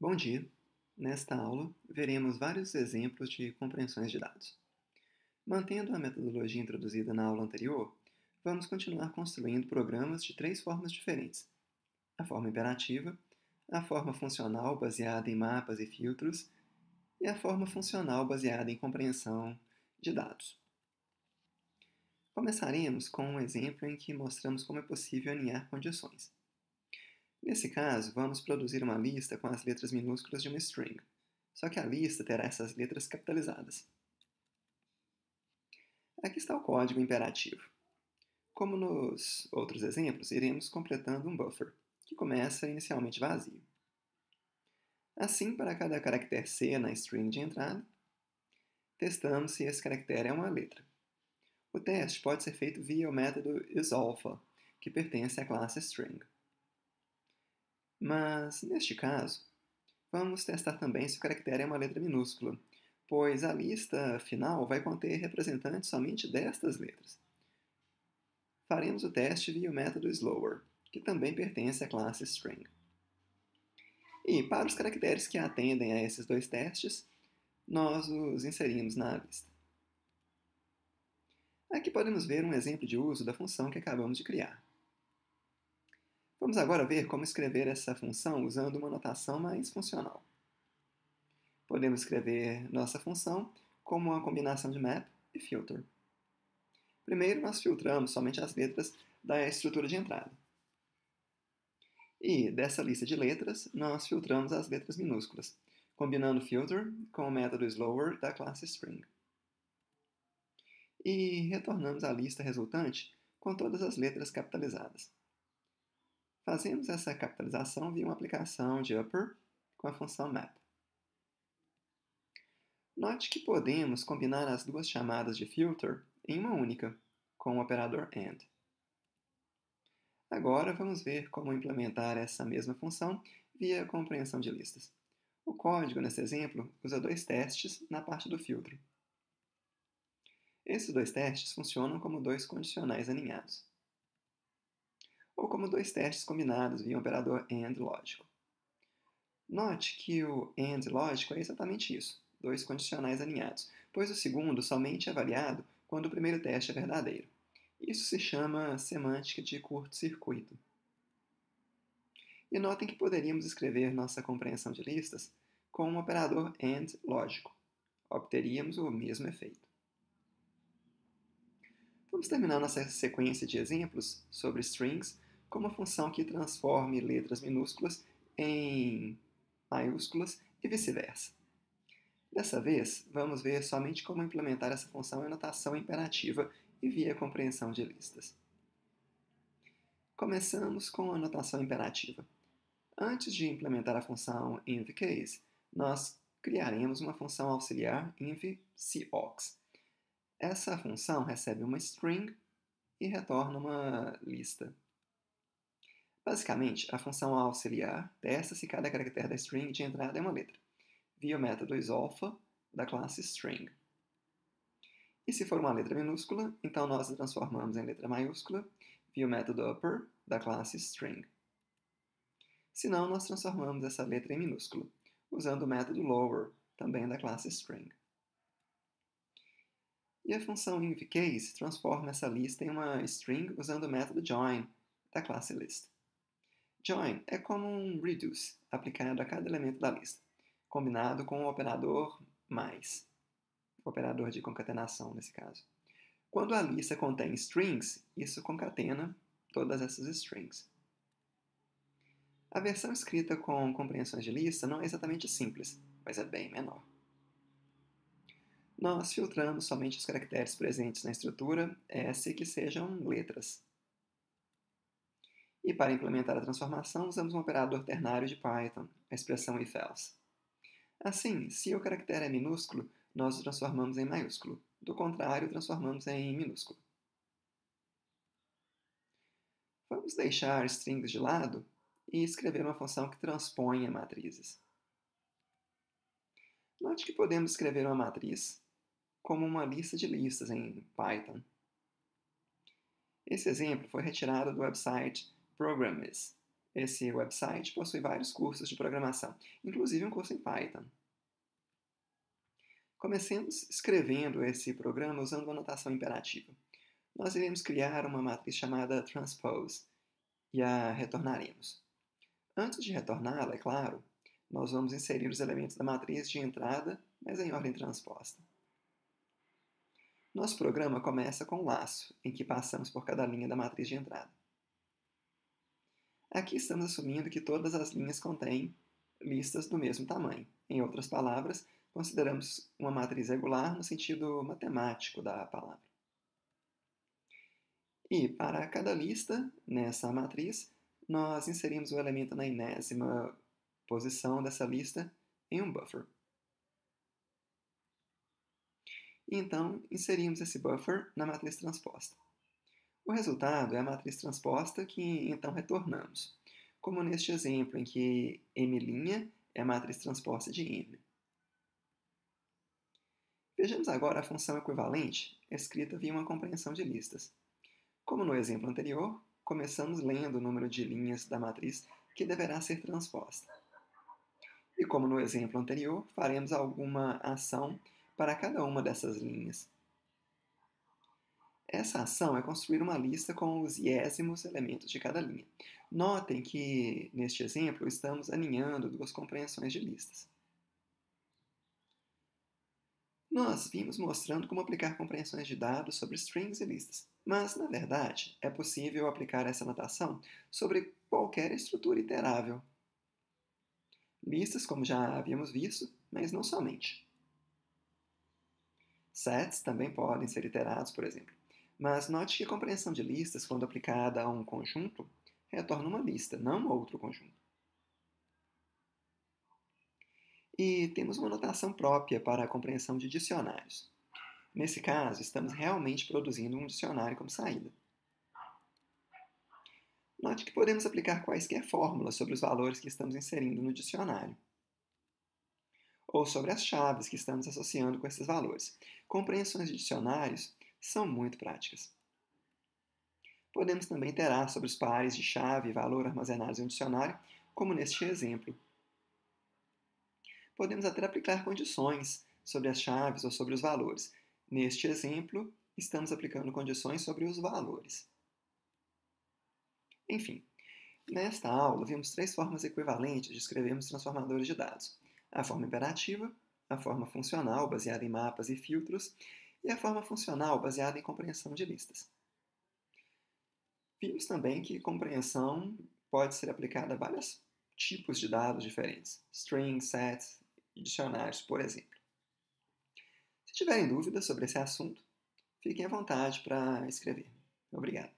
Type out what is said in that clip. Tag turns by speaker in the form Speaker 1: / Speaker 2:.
Speaker 1: Bom dia! Nesta aula, veremos vários exemplos de compreensões de dados. Mantendo a metodologia introduzida na aula anterior, vamos continuar construindo programas de três formas diferentes. A forma imperativa, a forma funcional baseada em mapas e filtros e a forma funcional baseada em compreensão de dados. Começaremos com um exemplo em que mostramos como é possível alinhar condições. Nesse caso, vamos produzir uma lista com as letras minúsculas de uma string, só que a lista terá essas letras capitalizadas. Aqui está o código imperativo. Como nos outros exemplos, iremos completando um buffer, que começa inicialmente vazio. Assim, para cada caractere C na string de entrada, testamos se esse caractere é uma letra. O teste pode ser feito via o método isAlpha, que pertence à classe string. Mas, neste caso, vamos testar também se o caractere é uma letra minúscula, pois a lista final vai conter representantes somente destas letras. Faremos o teste via o método slower, que também pertence à classe string. E para os caracteres que atendem a esses dois testes, nós os inserimos na lista. Aqui podemos ver um exemplo de uso da função que acabamos de criar. Vamos agora ver como escrever essa função usando uma notação mais funcional. Podemos escrever nossa função como uma combinação de map e filter. Primeiro, nós filtramos somente as letras da estrutura de entrada. E dessa lista de letras, nós filtramos as letras minúsculas, combinando filter com o método slower da classe string. E retornamos a lista resultante com todas as letras capitalizadas. Fazemos essa capitalização via uma aplicação de upper com a função map. Note que podemos combinar as duas chamadas de filter em uma única, com o operador AND. Agora vamos ver como implementar essa mesma função via compreensão de listas. O código, nesse exemplo, usa dois testes na parte do filtro. Esses dois testes funcionam como dois condicionais alinhados ou como dois testes combinados via um operador AND lógico. Note que o AND lógico é exatamente isso, dois condicionais alinhados, pois o segundo somente é avaliado quando o primeiro teste é verdadeiro. Isso se chama semântica de curto-circuito. E notem que poderíamos escrever nossa compreensão de listas com um operador AND lógico. Obteríamos o mesmo efeito. Vamos terminar nossa sequência de exemplos sobre strings com uma função que transforme letras minúsculas em maiúsculas e vice-versa. Dessa vez, vamos ver somente como implementar essa função em notação imperativa e via compreensão de listas. Começamos com a notação imperativa. Antes de implementar a função invCase, nós criaremos uma função auxiliar invCox. Essa função recebe uma string e retorna uma lista Basicamente, a função auxiliar testa se cada caractere da string de entrada é uma letra, via o método isalpha da classe string. E se for uma letra minúscula, então nós a transformamos em letra maiúscula via o método upper da classe string. Se não, nós transformamos essa letra em minúscula, usando o método lower, também da classe string. E a função invcase transforma essa lista em uma string usando o método join da classe list. Join é como um reduce aplicado a cada elemento da lista, combinado com o operador mais, o operador de concatenação nesse caso. Quando a lista contém strings, isso concatena todas essas strings. A versão escrita com compreensões de lista não é exatamente simples, mas é bem menor. Nós filtramos somente os caracteres presentes na estrutura S que sejam letras. E para implementar a transformação, usamos um operador ternário de Python, a expressão if else. Assim, se o caractere é minúsculo, nós o transformamos em maiúsculo. Do contrário, transformamos em minúsculo. Vamos deixar strings de lado e escrever uma função que transponha matrizes. Note que podemos escrever uma matriz como uma lista de listas em Python. Esse exemplo foi retirado do website Programmers. Esse website possui vários cursos de programação, inclusive um curso em Python. Comecemos escrevendo esse programa usando uma notação imperativa. Nós iremos criar uma matriz chamada transpose e a retornaremos. Antes de retorná-la, é claro, nós vamos inserir os elementos da matriz de entrada, mas em ordem transposta. Nosso programa começa com um laço, em que passamos por cada linha da matriz de entrada. Aqui estamos assumindo que todas as linhas contêm listas do mesmo tamanho. Em outras palavras, consideramos uma matriz regular no sentido matemático da palavra. E para cada lista nessa matriz, nós inserimos o elemento na enésima posição dessa lista em um buffer. Então, inserimos esse buffer na matriz transposta. O resultado é a matriz transposta que então retornamos, como neste exemplo em que M' é a matriz transposta de M. Vejamos agora a função equivalente escrita via uma compreensão de listas. Como no exemplo anterior, começamos lendo o número de linhas da matriz que deverá ser transposta. E como no exemplo anterior, faremos alguma ação para cada uma dessas linhas. Essa ação é construir uma lista com os iésimos elementos de cada linha. Notem que, neste exemplo, estamos aninhando duas compreensões de listas. Nós vimos mostrando como aplicar compreensões de dados sobre strings e listas, mas, na verdade, é possível aplicar essa notação sobre qualquer estrutura iterável. Listas, como já havíamos visto, mas não somente. Sets também podem ser iterados, por exemplo. Mas note que a compreensão de listas, quando aplicada a um conjunto, retorna uma lista, não outro conjunto. E temos uma notação própria para a compreensão de dicionários. Nesse caso, estamos realmente produzindo um dicionário como saída. Note que podemos aplicar quaisquer fórmulas sobre os valores que estamos inserindo no dicionário, ou sobre as chaves que estamos associando com esses valores. Compreensões de dicionários são muito práticas. Podemos também iterar sobre os pares de chave e valor armazenados em um dicionário, como neste exemplo. Podemos até aplicar condições sobre as chaves ou sobre os valores. Neste exemplo, estamos aplicando condições sobre os valores. Enfim, nesta aula vimos três formas equivalentes de escrevermos transformadores de dados: a forma imperativa, a forma funcional, baseada em mapas e filtros, e é a forma funcional baseada em compreensão de listas. Vimos também que compreensão pode ser aplicada a vários tipos de dados diferentes, strings, sets e dicionários, por exemplo. Se tiverem dúvidas sobre esse assunto, fiquem à vontade para escrever. Obrigado.